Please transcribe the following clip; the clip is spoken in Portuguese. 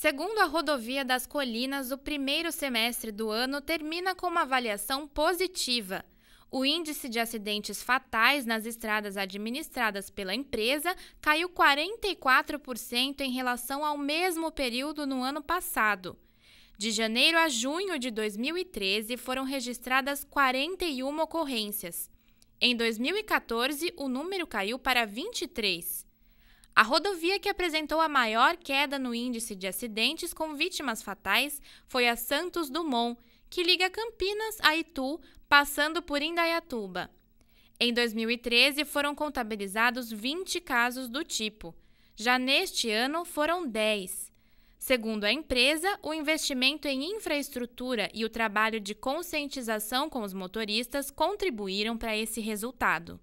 Segundo a Rodovia das Colinas, o primeiro semestre do ano termina com uma avaliação positiva. O índice de acidentes fatais nas estradas administradas pela empresa caiu 44% em relação ao mesmo período no ano passado. De janeiro a junho de 2013, foram registradas 41 ocorrências. Em 2014, o número caiu para 23. A rodovia que apresentou a maior queda no índice de acidentes com vítimas fatais foi a Santos Dumont, que liga Campinas a Itu, passando por Indaiatuba. Em 2013, foram contabilizados 20 casos do tipo. Já neste ano, foram 10. Segundo a empresa, o investimento em infraestrutura e o trabalho de conscientização com os motoristas contribuíram para esse resultado.